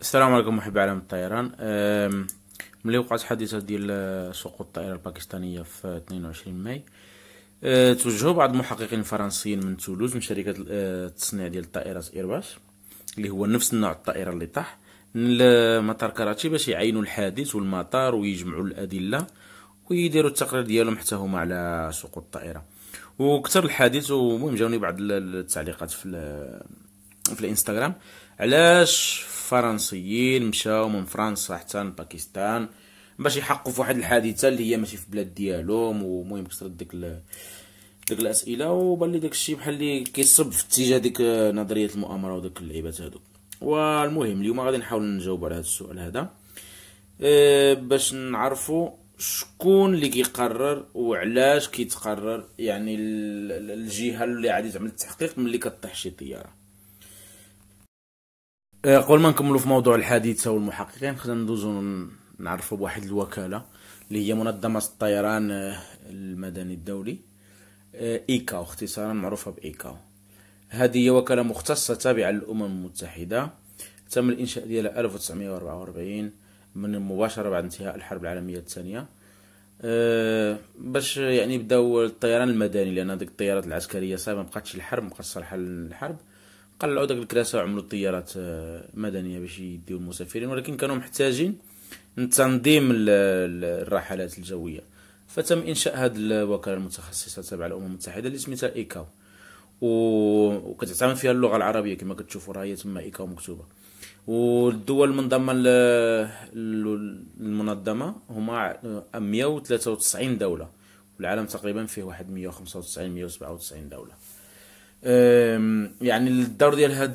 السلام عليكم محب عالم الطيران ملي وقعت حادثة ديال سقوط الطائرة الباكستانية في 22 ماي أه، توجهوا بعض المحققين الفرنسيين من تولوز من شركة أه، التصنيع ديال الطائرات ايرباش اللي هو نفس النوع الطائرة اللي طاح لمطار كراتشي باش يعينوا الحادث والمطار ويجمعوا الأدلة ويديروا التقرير ديالهم حتى هما على سقوط الطائرة وكثر الحادث ومهم جاوني بعض التعليقات في في الانستغرام علاش فرنسيين مشاو من فرنسا حتى لباكستان باش يحققوا واحد الحادثه اللي هي ماشي في البلاد ديالهم ومهم كثر ديك ديك الاسئله وبان لي داكشي بحال اللي كيصب في اتجاه ديك نظريه المؤامره وداك اللعيبات هادو والمهم اليوم غادي نحاول نجاوب على هذا السؤال هذا آه، باش نعرفوا شكون اللي كيقرر وعلاش كيتقرر يعني الجهه اللي غادي تعمل التحقيق ملي كطيح شي طياره آه، قبل ما نكملوا في موضوع الحادثه والمحققين خلينا ندوزو نعرفوا بواحد الوكاله اللي هي منظمه الطيران آه، المدني الدولي آه، ايكاو اختصارا معروفه بايكاو هذه هي وكاله مختصه تابعه للامم المتحده تم الانشاء ديالها 1944 من مباشره بعد انتهاء الحرب العالميه الثانيه أه باش يعني بداو الطيران المدني لان هذيك الطيارات العسكريه صايبه مبقاتش الحرب مبقاتش صالحه للحرب قلعوا داك الكراسه وعملوا طيارات آه، مدنيه باش يديو المسافرين ولكن كانوا محتاجين لتنظيم الرحلات الجويه فتم انشاء هاد الوكاله المتخصصه تبع الامم المتحده اللي سميتها ايكاو وكتعتمد فيها اللغه العربيه كما كتشوفوا راه هي تما ايكاو مكتوبه والدول المنضمه للمنظمه هما 193 آه، دوله والعالم تقريبا فيه واحد 195 197 دوله يعني الدور ديال هاد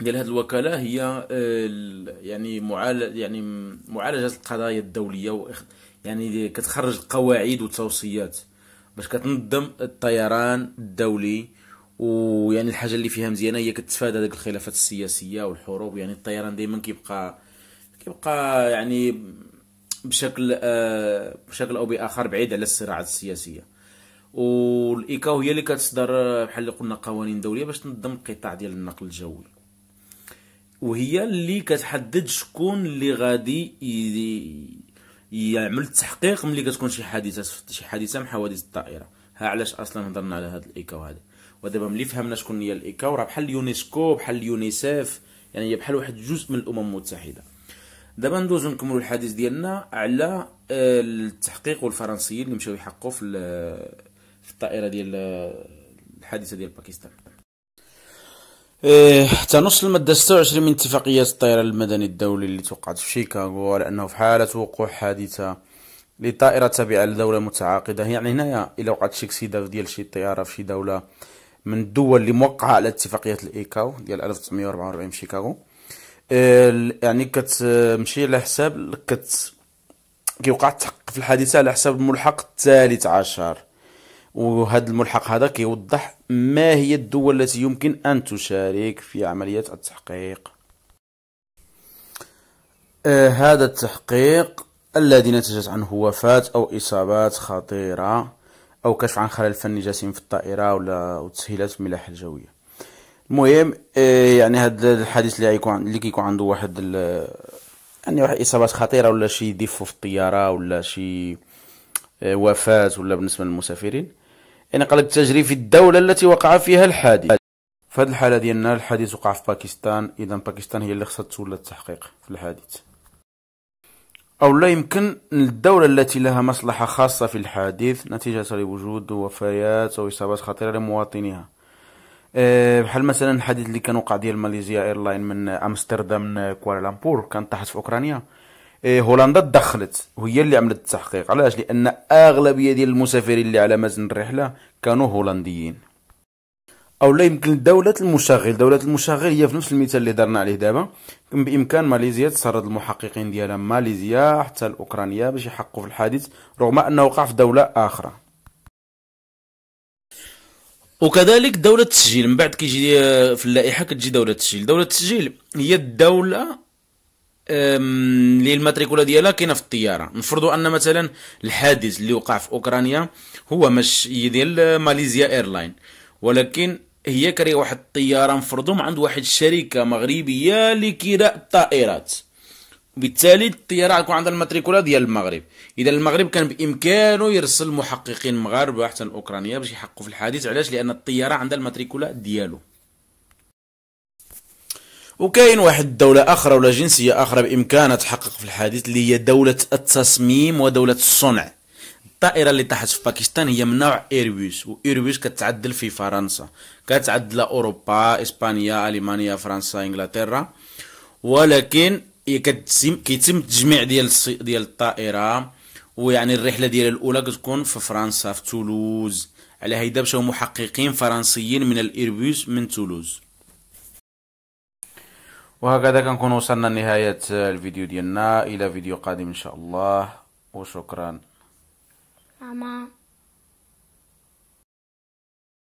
ديال هاد الوكاله هي آه، يعني معالج يعني معالجه القضايا الدوليه وإخ يعني كتخرج قواعد وتوصيات باش كتنظم الطيران الدولي ويعني الحاجه اللي فيها مزيانه هي كتفادى داك الخلافات السياسيه والحروب يعني الطيران دائما كيبقى كيبقى يعني بشكل آه، بشكل او باخر بعيد على الصراعات السياسيه والايكاو هي اللي كتصدر بحال اللي قلنا قوانين دوليه باش تنظم القطاع ديال النقل الجوي وهي اللي كتحدد شكون اللي غادي يعمل التحقيق ملي كتكون شي حادثه شي حادثه من حوادث الطائره ها علاش اصلا هضرنا على هذا الايكاو هذا ودابا ملي فهمنا شكون هي الايكاو راه بحال اليونسكو بحال اليونيسيف يعني هي بحال واحد جزء من الامم المتحده دابا ندوزو نكملو الحديث ديالنا على آه، التحقيق والفرنسيين اللي مشاو يحققوا في في الطائره ديال الحادثه ديال باكستان إيه، حتى نص المادة 26 من اتفاقية الطيران المدني الدولي اللي توقعت في شيكاغو على أنه في حالة وقوع حادثة لطائرة تابعة لدولة متعاقدة يعني هنايا إلا وقعت شي كسيدة ديال شي طيارة في شي دولة من الدول اللي موقعة على اتفاقية الإيكاو ديال 1944 في شيكاغو إيه يعني كتمشي على حساب كت كيوقع التحقق في الحادثة على حساب الملحق الثالث عشر وهذا الملحق هذا كيوضح ما هي الدول التي يمكن أن تشارك في عملية التحقيق آه هذا التحقيق الذي نتجت عنه وفاة أو إصابات خطيرة أو كشف عن خلل فني جسيم في الطائرة ولا تسهيلات الملاحة الجوية المهم آه يعني هذا الحديث اللي يكون اللي كيكون عنده واحد يعني واحد إصابات خطيرة ولا شي ديفو في الطيارة ولا شي وفاة ولا بالنسبة للمسافرين قال التجري في الدولة التي وقع فيها الحادث في هذه الحالة ديالنا الحادث وقع في باكستان إذا باكستان هي اللي خصها تولى التحقيق في الحادث أو لا يمكن الدولة التي لها مصلحة خاصة في الحادث نتيجة لوجود وفيات أو إصابات خطيرة لمواطنيها آه، بحال مثلا الحادث اللي كان وقع ديال ماليزيا ايرلاين من امستردام كوالالمبور كان طاحت في اوكرانيا إيه، هولندا دخلت وهي اللي عملت التحقيق علاش لان اغلبيه ديال المسافرين اللي على متن الرحله كانوا هولنديين او لا يمكن دوله المشغل دوله المشغل هي في نفس المثال اللي درنا عليه دابا كان بامكان ماليزيا تسرد المحققين ديالها ماليزيا حتى الاوكرانيا باش يحققوا في الحادث رغم انه وقع في دوله اخرى وكذلك دوله التسجيل من بعد كيجي آه، في اللائحه كتجي دوله التسجيل دوله التسجيل هي الدوله للماتريكولا ديالها كاينه في الطياره نفرضوا ان مثلا الحادث اللي وقع في اوكرانيا هو ماشي ديال ماليزيا ايرلاين ولكن هي كري واحد الطياره نفرضوا عند واحد الشركه مغربيه لكراء الطائرات بالتالي الطياره غتكون عندها الماتريكولا ديال المغرب اذا المغرب كان بامكانه يرسل محققين مغاربه حتى لاوكرانيا باش يحققوا في الحادث علاش لان الطياره عندها الماتريكولا ديالو وكاين واحد الدولة أخرى ولا جنسية أخرى بإمكانها تحقق في الحديث اللي هي دولة التصميم ودولة الصنع الطائرة اللي طاحت في باكستان هي من نوع ايربيوس وإيرويس كتعدل في فرنسا كتعدل أوروبا إسبانيا ألمانيا فرنسا إنجلترا ولكن كيتم التجميع ديال ديال الطائرة ويعني الرحلة ديال الأولى كتكون في فرنسا في تولوز على هيدا مشاو محققين فرنسيين من الإيرويس من تولوز وهكذا كنكون وصلنا لنهاية الفيديو ديالنا إلى فيديو قادم إن شاء الله وشكرا ماما